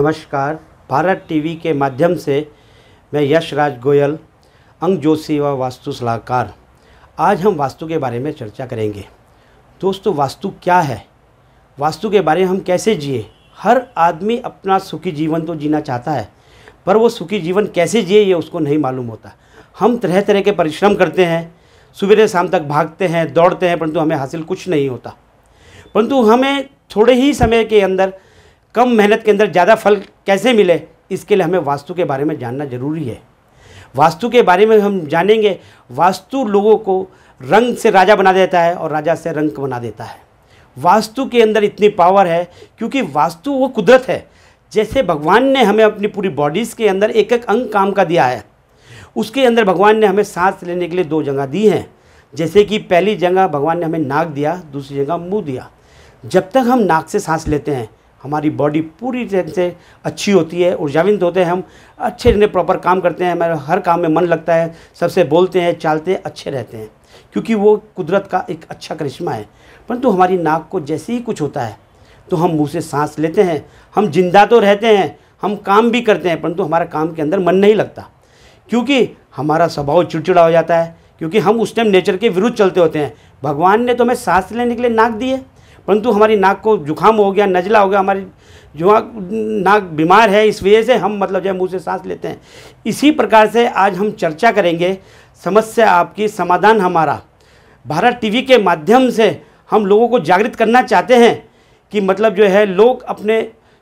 नमस्कार भारत टीवी के माध्यम से मैं यशराज गोयल अंग जोशी व वास्तु सलाहकार आज हम वास्तु के बारे में चर्चा करेंगे दोस्तों वास्तु क्या है वास्तु के बारे में हम कैसे जिए हर आदमी अपना सुखी जीवन तो जीना चाहता है पर वो सुखी जीवन कैसे जिए ये उसको नहीं मालूम होता हम तरह तरह के परिश्रम करते हैं सुबह शाम तक भागते हैं दौड़ते हैं परंतु हमें हासिल कुछ नहीं होता परंतु हमें थोड़े ही समय के अंदर कम मेहनत के अंदर ज़्यादा फल कैसे मिले इसके लिए हमें वास्तु के बारे में जानना ज़रूरी है वास्तु के बारे में हम जानेंगे वास्तु लोगों को रंग से राजा बना देता है और राजा से रंग बना देता है वास्तु के अंदर इतनी पावर है क्योंकि वास्तु वो कुदरत है जैसे भगवान ने हमें अपनी पूरी बॉडीज़ के अंदर एक एक अंग काम का दिया है उसके अंदर भगवान ने हमें सांस लेने के लिए दो जगह दी हैं जैसे कि पहली जगह भगवान ने हमें नाक दिया दूसरी जगह मुंह दिया जब तक हम नाक से सांस लेते हैं हमारी बॉडी पूरी तरह से अच्छी होती है ऊर्जाविंद होते हैं हम अच्छे जितने प्रॉपर काम करते हैं हमारे हर काम में मन लगता है सबसे बोलते हैं चालते हैं अच्छे रहते हैं क्योंकि वो कुदरत का एक अच्छा करिश्मा है परंतु हमारी नाक को जैसे ही कुछ होता है तो हम मुँह से सांस लेते हैं हम जिंदा तो रहते हैं हम काम भी करते हैं परंतु हमारा काम के अंदर मन नहीं लगता क्योंकि हमारा स्वभाव चिड़चिड़ा हो जाता है क्योंकि हम उस टाइम नेचर के विरुद्ध चलते होते हैं भगवान ने तो हमें सांस लेने के लिए नाक दी है परंतु हमारी नाक को जुखाम हो गया नजला हो गया हमारी जुआ नाक बीमार है इस वजह से हम मतलब जो मुँह से सांस लेते हैं इसी प्रकार से आज हम चर्चा करेंगे समस्या आपकी समाधान हमारा भारत टीवी के माध्यम से हम लोगों को जागृत करना चाहते हैं कि मतलब जो है लोग अपने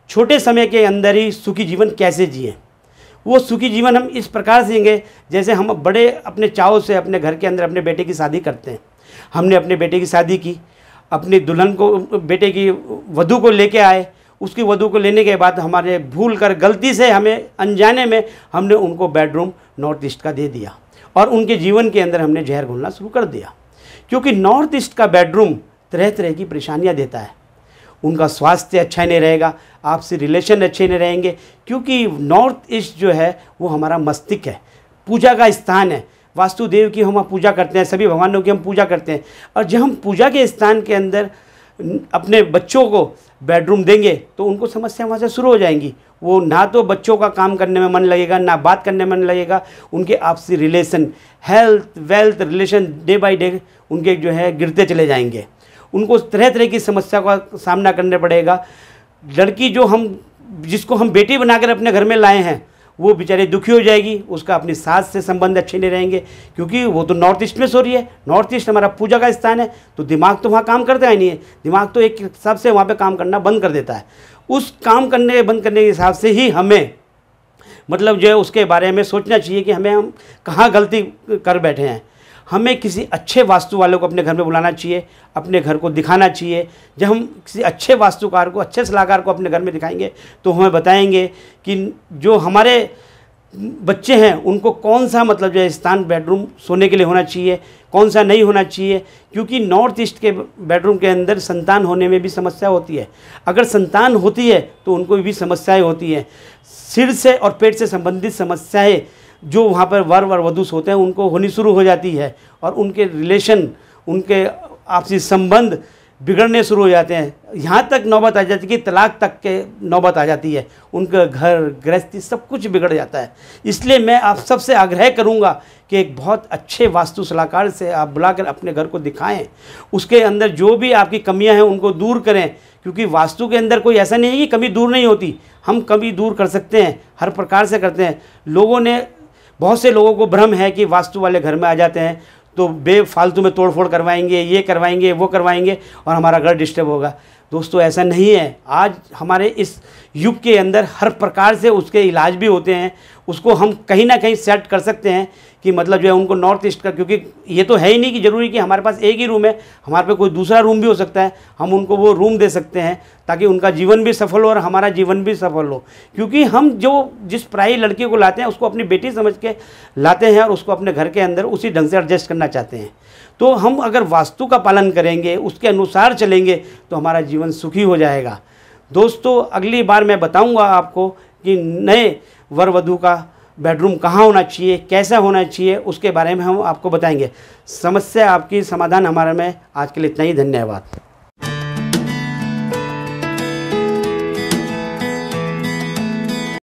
छोटे समय के अंदर ही सुखी जीवन कैसे जिए वो सुखी जीवन हम इस प्रकार जियेंगे जैसे हम बड़े अपने चाव से अपने घर के अंदर अपने बेटे की शादी करते हैं हमने अपने बेटे की शादी की अपनी दुल्हन को बेटे की वधू को लेके आए उसकी वधू को लेने के बाद हमारे भूल कर गलती से हमें अनजाने में हमने उनको बेडरूम नॉर्थ ईस्ट का दे दिया और उनके जीवन के अंदर हमने जहर घुलना शुरू कर दिया क्योंकि नॉर्थ ईस्ट का बेडरूम तरह तरह की परेशानियाँ देता है उनका स्वास्थ्य अच्छा नहीं रहेगा आपसे रिलेशन अच्छे नहीं रहेंगे क्योंकि नॉर्थ ईस्ट जो है वो हमारा मस्तिष्क है पूजा का स्थान है वास्तुदेव की हम पूजा करते हैं सभी भगवानों की हम पूजा करते हैं और जब हम पूजा के स्थान के अंदर अपने बच्चों को बेडरूम देंगे तो उनको समस्या वहाँ से शुरू हो जाएंगी वो ना तो बच्चों का काम करने में मन लगेगा ना बात करने में मन लगेगा उनके आपसी relation health wealth relation day by day उनके जो है गिरते चले जाएंगे उनको तरह तरह की समस्या का सामना करना पड़ेगा लड़की जो हम जिसको हम बेटी बनाकर अपने घर में लाए हैं वो बेचारे दुखी हो जाएगी उसका अपनी सास से संबंध अच्छे नहीं रहेंगे क्योंकि वो तो नॉर्थ ईस्ट में सो रही है नॉर्थ ईस्ट हमारा पूजा का स्थान है तो दिमाग तो वहाँ काम करता ही नहीं है दिमाग तो एक हिसाब से वहाँ पर काम करना बंद कर देता है उस काम करने बंद करने के हिसाब से ही हमें मतलब जो है उसके बारे में सोचना चाहिए कि हमें हम कहाँ गलती कर बैठे हैं हमें किसी अच्छे वास्तु वालों को अपने घर में बुलाना चाहिए अपने घर को दिखाना चाहिए जब हम किसी अच्छे वास्तुकार को अच्छे सलाहकार को अपने घर में दिखाएंगे तो हमें बताएंगे कि जो हमारे बच्चे हैं उनको कौन सा मतलब जो है स्थान बेडरूम सोने के लिए होना चाहिए कौन सा नहीं होना चाहिए क्योंकि नॉर्थ ईस्ट के बेडरूम के अंदर संतान होने में भी समस्या होती है अगर संतान होती है तो उनको भी समस्याएं होती हैं सिर से और पेट से संबंधित समस्याएं जो वहाँ पर वर और वधु होते हैं उनको होनी शुरू हो जाती है और उनके रिलेशन उनके आपसी संबंध बिगड़ने शुरू हो जाते हैं यहाँ तक नौबत आ जाती है कि तलाक तक के नौबत आ जाती है उनका घर गृहस्थी सब कुछ बिगड़ जाता है इसलिए मैं आप सबसे आग्रह करूँगा कि एक बहुत अच्छे वास्तु सलाहकार से आप बुलाकर अपने घर को दिखाएं उसके अंदर जो भी आपकी कमियां हैं उनको दूर करें क्योंकि वास्तु के अंदर कोई ऐसा नहीं है कि कमी दूर नहीं होती हम कमी दूर कर सकते हैं हर प्रकार से करते हैं लोगों ने बहुत से लोगों को भ्रम है कि वास्तु वाले घर में आ जाते हैं तो बेफालतू में तोड़फोड़ करवाएंगे ये करवाएंगे वो करवाएंगे और हमारा घर डिस्टर्ब होगा दोस्तों ऐसा नहीं है आज हमारे इस युग के अंदर हर प्रकार से उसके इलाज भी होते हैं उसको हम कहीं ना कहीं सेट कर सकते हैं कि मतलब जो है उनको नॉर्थ ईस्ट का क्योंकि ये तो है ही नहीं कि ज़रूरी कि हमारे पास एक ही रूम है हमारे पे कोई दूसरा रूम भी हो सकता है हम उनको वो रूम दे सकते हैं ताकि उनका जीवन भी सफल हो और हमारा जीवन भी सफल हो क्योंकि हम जो जिस प्राई लड़की को लाते हैं उसको अपनी बेटी समझ के लाते हैं और उसको अपने घर के अंदर उसी ढंग से एडजस्ट करना चाहते हैं तो हम अगर वास्तु का पालन करेंगे उसके अनुसार चलेंगे तो हमारा जीवन सुखी हो जाएगा दोस्तों अगली बार मैं बताऊंगा आपको कि नए वर वधु का बेडरूम कहाँ होना चाहिए कैसा होना चाहिए उसके बारे में हम आपको बताएंगे समस्या आपकी समाधान हमारे में आज के लिए इतना ही धन्यवाद